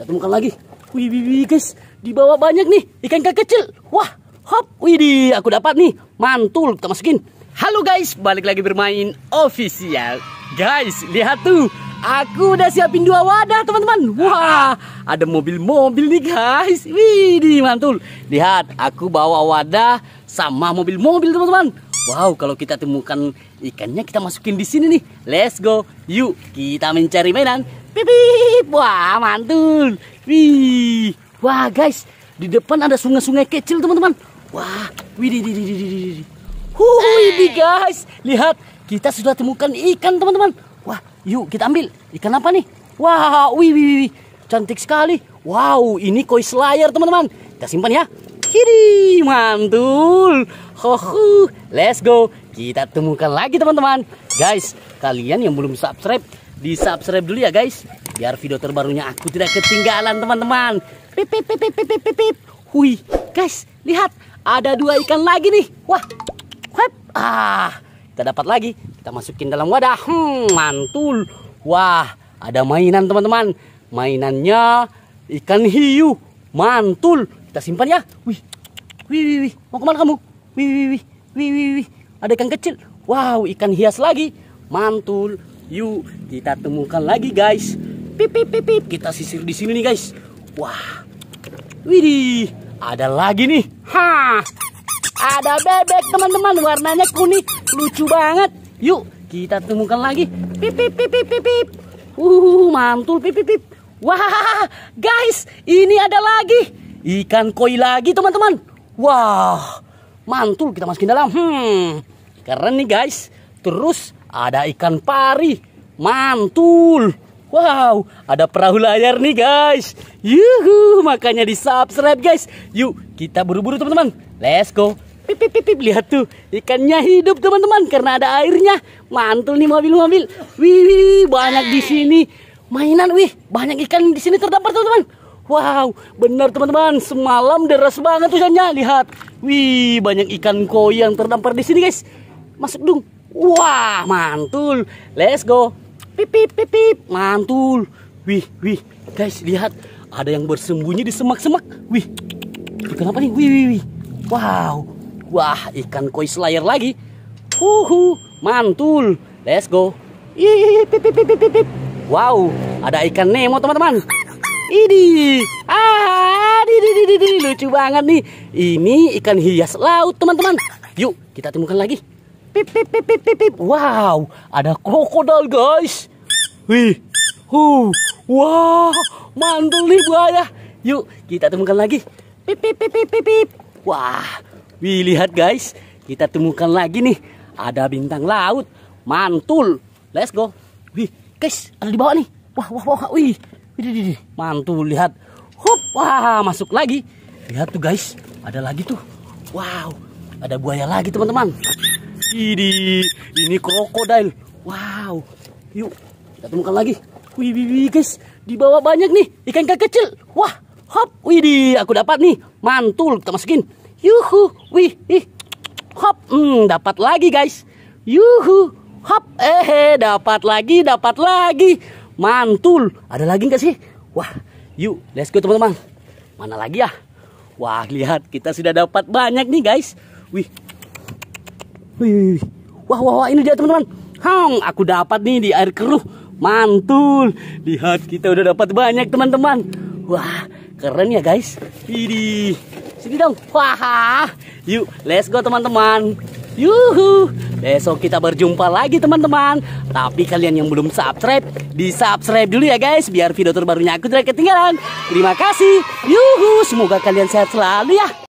Kita temukan lagi. Wih, wih, wih guys, dibawa banyak nih ikan kecil. Wah, hop, widih, aku dapat nih. Mantul, kita masukin. Halo guys, balik lagi bermain official. Guys, lihat tuh. Aku udah siapin dua wadah, teman-teman. Wah, ada mobil-mobil nih, guys. Widih, mantul. Lihat, aku bawa wadah sama mobil-mobil, teman-teman. Wow, kalau kita temukan ikannya kita masukin di sini nih. Let's go. Yuk, kita mencari mainan. Pipip. Wah, mantul. Wih. Wah, guys, di depan ada sungai-sungai kecil, teman-teman. Wah, widih, di widih, widih. Widih, guys. Lihat, kita sudah temukan ikan, teman-teman. Wah, yuk kita ambil. Ikan apa nih? Wah, wih, wih, wih. Cantik sekali. Wow, ini koi selayar, teman-teman. Kita simpan ya. Kiri, mantul. Hohu, let's go. Kita temukan lagi, teman-teman. Guys, kalian yang belum subscribe, di subscribe dulu ya guys biar video terbarunya aku tidak ketinggalan teman-teman pip pip pip pip pip pip hui guys lihat ada dua ikan lagi nih wah Hup. ah kita dapat lagi kita masukin dalam wadah hmm, mantul wah ada mainan teman-teman mainannya ikan hiu mantul kita simpan ya wih wih wih, wih. mau kemana kamu wih wih wih wih wih wih ada ikan kecil wow ikan hias lagi mantul Yuk, kita temukan lagi guys. Pip pip pip, pip. kita sisir di sini nih guys. Wah. Widih, ada lagi nih. Ha. Ada bebek teman-teman, warnanya kuning, lucu banget. Yuk, kita temukan lagi. Pip pip pip pip pip. Uh, mantul pip pip pip. Wah, guys, ini ada lagi. Ikan koi lagi, teman-teman. Wah, mantul. Kita masukin dalam. Hmm, keren nih, guys. Terus ada ikan pari mantul wow ada perahu layar nih guys yuhu makanya di subscribe guys yuk kita buru-buru teman-teman let's go pip, pip, pip, lihat tuh ikannya hidup teman-teman karena ada airnya mantul nih mobil-mobil wih, wih, banyak di sini mainan wih banyak ikan di sini terdampar teman-teman Wow, benar teman-teman, semalam deras banget hujannya. Lihat, wih banyak ikan koi yang terdampar di sini guys. Masuk dong, Wah, mantul. Let's go. Pip pip pip, pip. mantul. Wih, wih. Guys, lihat ada yang bersembunyi di semak-semak. Wih. Ikan apa nih? Wih, wih, wih. Wow. Wah, ikan koi slayer lagi. Huhu, mantul. Let's go. Ih, pip pip pip pip pip. Wow, ada ikan Nemo, teman-teman. Ini, ah, di, di, di, di, lucu banget nih. Ini ikan hias laut, teman-teman. Yuk, kita temukan lagi. Pip pip pip pip pip pip. Wow, ada krokodil guys. Wih. Huh. wow, mantul nih buaya. Yuk, kita temukan lagi. Pip pip pip pip pip. pip. Wah. Wih, lihat guys. Kita temukan lagi nih. Ada bintang laut. Mantul. Let's go. Wih, guys, ada di bawah nih. Wah, wah, wah. Wih. Wih, mantul lihat. Hup, wah, masuk lagi. Lihat tuh guys, ada lagi tuh. Wow, ada buaya lagi teman-teman. Ini, ini krokodil. Wow. Yuk, kita temukan lagi. Wih, wih, wih, guys. Di bawah banyak nih ikan ikan kecil. Wah, hop. Wih, aku dapat nih. Mantul, kita masukin. Yuhu. Wih, ih. Hop. Hmm, dapat lagi, guys. Yuhu. Hop. Eh, eh, dapat lagi, dapat lagi. Mantul. Ada lagi nggak sih? Wah, yuk, let's go teman-teman. Mana lagi ya? Wah, lihat kita sudah dapat banyak nih, guys. Wih, Wih, wah wah wah ini dia teman-teman. Hong, aku dapat nih di air keruh. Mantul. Lihat kita udah dapat banyak teman-teman. Wah, keren ya guys. Ini. Sini dong. Wah. Yuk, let's go teman-teman. Yuhu. Besok kita berjumpa lagi teman-teman. Tapi kalian yang belum subscribe, di subscribe dulu ya guys biar video terbarunya aku tidak ketinggalan. Terima kasih. Yuhu, semoga kalian sehat selalu ya.